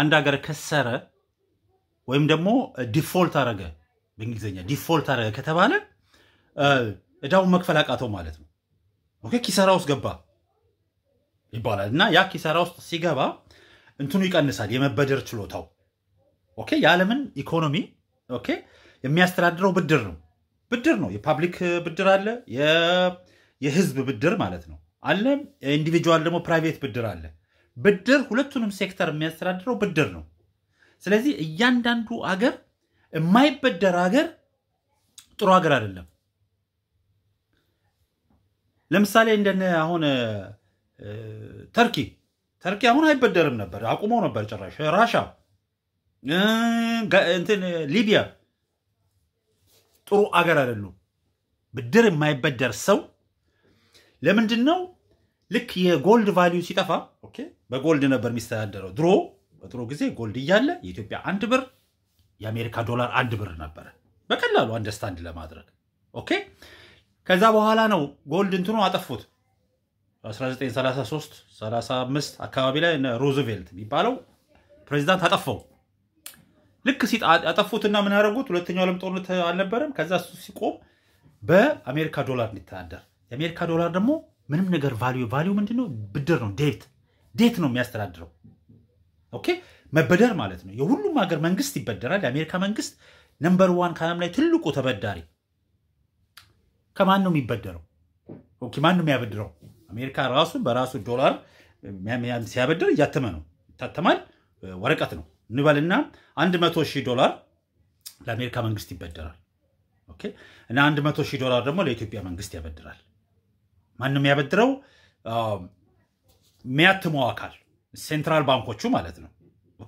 አንድ ሀገር ከሰረ ወይም ደግሞ ዲፎልት አረገ በእንግሊዝኛ ዲፎልት አረገ ከተባለ እዳውን መክፈል አቃተው ማለት ነው። ኦኬ ውስጥ ገባ ይባላል እና ያ ኪሰራ ውስጥ ሲገባ እንትኑ ይቀንሳል፣ የመበደር ችሎታው። ኦኬ የዓለምን ኢኮኖሚ ኦኬ የሚያስተዳድረው ብድር ነው። ብድር ነው። የፓብሊክ ብድር አለ፣ የህዝብ ብድር ማለት ነው አለ። ኢንዲቪጁዋል ደግሞ ፕራይቬት ብድር አለ። ብድር ሁለቱንም ሴክተር የሚያስተዳድረው ብድር ነው። ስለዚህ እያንዳንዱ አገር የማይበደር አገር ጥሩ ሀገር አይደለም። ለምሳሌ እንደነ አሁን ተርኪ ተርኪ አሁን አይበደርም ነበር፣ አቁመው ነበር ጭራሽ። ራሻ እንትን ሊቢያ ጥሩ አገር አይደሉም። ብድር የማይበደር ሰው ለምንድን ነው ልክ የጎልድ ቫሊዩ ሲጠፋ በጎልድ ነበር የሚስተዳደረው ድሮ በጥሩ ጊዜ ጎልድ እያለ የኢትዮጵያ አንድ ብር የአሜሪካ ዶላር አንድ ብር ነበረ በቀላሉ አንደርስታንድ ለማድረግ ኦኬ ከዛ በኋላ ነው ጎልድ እንትኖ አጠፉት 1933 አካባቢ ላይ ሮዝቬልት የሚባለው ፕሬዚዳንት አጠፈው ልክ አጠፉትና ምን ያደረጉት ሁለተኛው ዓለም ጦርነት አልነበረም ከዛ ሲቆም በአሜሪካ ዶላር እንዲተዳደር የአሜሪካ ዶላር ደግሞ ምንም ነገር ቫሊዩ ቫሊዩ ምንድን ነው? ብድር ነው። ዴት ዴት ነው የሚያስተዳድረው። ኦኬ መበደር ማለት ነው። የሁሉም ሀገር መንግስት ይበደራል። የአሜሪካ መንግስት ነምበር ዋን ከዓለም ላይ ትልቁ ተበዳሪ። ከማን ነው የሚበደረው? ኦኬ ማን ነው የሚያበድረው? አሜሪካ ራሱ በራሱ ዶላር ሲያበድር እያተመ ነው፣ ይታተማል፣ ወረቀት ነው እንበልና አንድ መቶ ሺህ ዶላር ለአሜሪካ መንግስት ይበደራል እና አንድ መቶ ሺህ ዶላር ደግሞ ለኢትዮጵያ መንግስት ያበድራል። ማንም የሚያበድረው የሚያትመው አካል ሴንትራል ባንኮቹ ማለት ነው።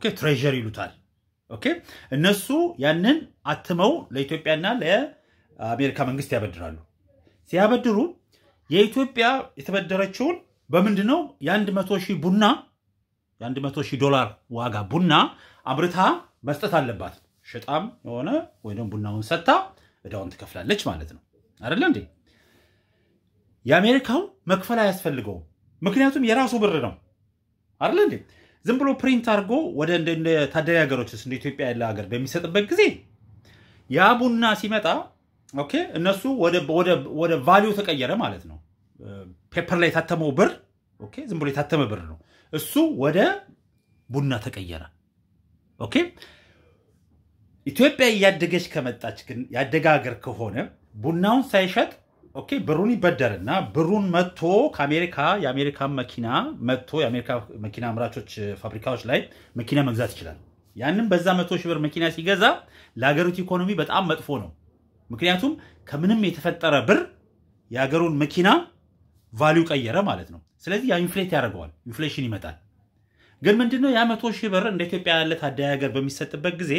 ትሬር ትሬዥር ይሉታል። እነሱ ያንን አትመው ለኢትዮጵያና ለአሜሪካ መንግስት ያበድራሉ። ሲያበድሩ የኢትዮጵያ የተበደረችውን በምንድነው ነው የአንድ መቶ ቡና ዶላር ዋጋ ቡና አምርታ መስጠት አለባት። ሽጣም የሆነ ወይ ቡናውን ሰታ እዳውን ትከፍላለች ማለት ነው አደለ እንዴ? የአሜሪካው መክፈል አያስፈልገውም። ምክንያቱም የራሱ ብር ነው አይደለ እንዴ? ዝም ብሎ ፕሪንት አድርጎ ወደ ታዳጊ ሀገሮች እንደ ኢትዮጵያ ያለ ሀገር በሚሰጥበት ጊዜ ያ ቡና ሲመጣ ኦኬ፣ እነሱ ወደ ቫሊዩ ተቀየረ ማለት ነው። ፔፐር ላይ የታተመው ብር ኦኬ፣ ዝም ብሎ የታተመ ብር ነው። እሱ ወደ ቡና ተቀየረ። ኦኬ፣ ኢትዮጵያ እያደገች ከመጣች ግን ያደገ ሀገር ከሆነ ቡናውን ሳይሸጥ ኦኬ ብሩን ይበደርና ብሩን መጥቶ ከአሜሪካ የአሜሪካ መኪና መጥቶ የአሜሪካ መኪና አምራቾች ፋብሪካዎች ላይ መኪና መግዛት ይችላል። ያንም በዛ መቶ ሺህ ብር መኪና ሲገዛ ለሀገሪቱ ኢኮኖሚ በጣም መጥፎ ነው። ምክንያቱም ከምንም የተፈጠረ ብር የሀገሩን መኪና ቫሊዩ ቀየረ ማለት ነው። ስለዚህ ያ ኢንፍሌት ያደርገዋል፣ ኢንፍሌሽን ይመጣል። ግን ምንድነው ያ መቶ ሺህ ብር እንደ ኢትዮጵያ ያለ ታዳጊ ሀገር በሚሰጥበት ጊዜ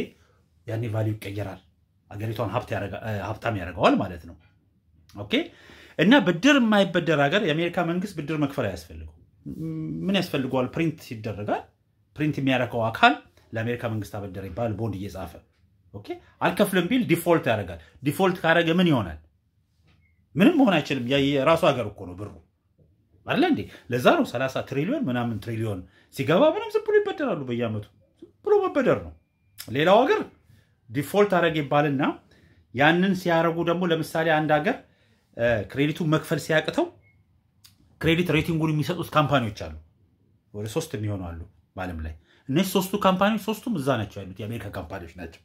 ያኔ ቫሊዩ ይቀየራል፣ ሀገሪቷን ሀብታም ያደርገዋል ማለት ነው። ኦኬ እና ብድር የማይበደር ሀገር የአሜሪካ መንግስት ብድር መክፈል አያስፈልጉ ምን ያስፈልገዋል? ፕሪንት ይደረጋል። ፕሪንት የሚያረከው አካል ለአሜሪካ መንግስት አበደር ይባል ቦንድ እየጻፈ አልከፍልም ቢል ዲፎልት ያደርጋል። ዲፎልት ካደረገ ምን ይሆናል? ምንም መሆን አይችልም። የራሱ ሀገር እኮ ነው ብሩ አለ እንዴ። ለዛ ነው 30 ትሪሊዮን ምናምን ትሪሊዮን ሲገባ ምንም ዝም ብሎ ይበደራሉ። በየአመቱ ብሎ መበደር ነው። ሌላው ሀገር ዲፎልት አረገ ይባልና ያንን ሲያደርጉ ደግሞ ለምሳሌ አንድ ሀገር ክሬዲቱን መክፈል ሲያቅተው ክሬዲት ሬቲንጉን የሚሰጡት ካምፓኒዎች አሉ። ወደ ሶስት የሚሆኑ አሉ በዓለም ላይ። እነዚህ ሶስቱ ካምፓኒዎች ሶስቱም እዛ ናቸው ያሉት፣ የአሜሪካ ካምፓኒዎች ናቸው።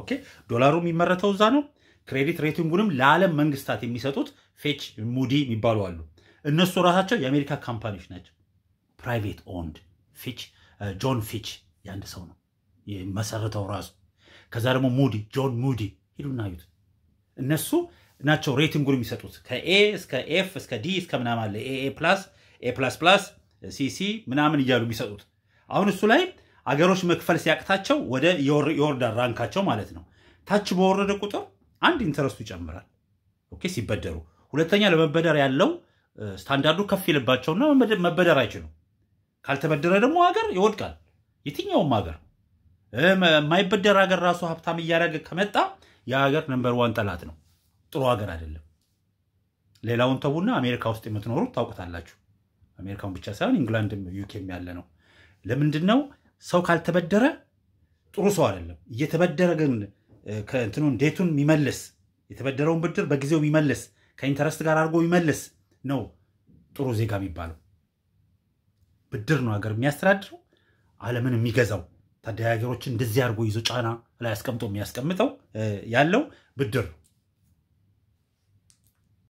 ኦኬ ዶላሩ የሚመረተው እዛ ነው። ክሬዲት ሬቲንጉንም ለዓለም መንግስታት የሚሰጡት ፌች፣ ሙዲ የሚባሉ አሉ። እነሱ ራሳቸው የአሜሪካ ካምፓኒዎች ናቸው። ፕራይቬት ኦንድ ፊች፣ ጆን ፊች የአንድ ሰው ነው መሰረተው ራሱ። ከዛ ደግሞ ሙዲ ጆን ሙዲ ሂዱና እነሱ ናቸው ሬቲንጉን የሚሰጡት ከኤ እስከ ኤፍ እስከ ዲ እስከ ምናምን አለ ኤ ፕላስ ኤ ፕላስ ፕላስ ሲሲ ምናምን እያሉ የሚሰጡት አሁን እሱ ላይ አገሮች መክፈል ሲያቅታቸው ወደ የወርዳ ራንካቸው ማለት ነው። ታች በወረደ ቁጥር አንድ ኢንተረስቱ ይጨምራል። ኦኬ ሲበደሩ፣ ሁለተኛ ለመበደር ያለው ስታንዳርዱ ከፍ ይልባቸውና መበደር አይችሉም። ካልተበደረ ደግሞ ሀገር ይወድቃል። የትኛውም ሀገር የማይበደር ሀገር ራሱ ሀብታም እያደረገ ከመጣ የሀገር ነንበር ዋን ጠላት ነው። ጥሩ ሀገር አይደለም። ሌላውን ተቡና አሜሪካ ውስጥ የምትኖሩት ታውቁታላችሁ። አሜሪካን ብቻ ሳይሆን ኢንግላንድም ዩኬም ያለ ነው። ለምንድን ነው ሰው ካልተበደረ ጥሩ ሰው አይደለም። እየተበደረ ግን ከእንትኑን ዴቱን የሚመልስ የተበደረውን ብድር በጊዜው የሚመልስ ከኢንተረስት ጋር አድርጎ የሚመልስ ነው ጥሩ ዜጋ የሚባለው። ብድር ነው ሀገር የሚያስተዳድረው ዓለምን የሚገዛው ታዳጊ ሀገሮችን እንደዚህ አድርጎ ይዞ ጫና ላይ አስቀምጦ የሚያስቀምጠው ያለው ብድር ነው።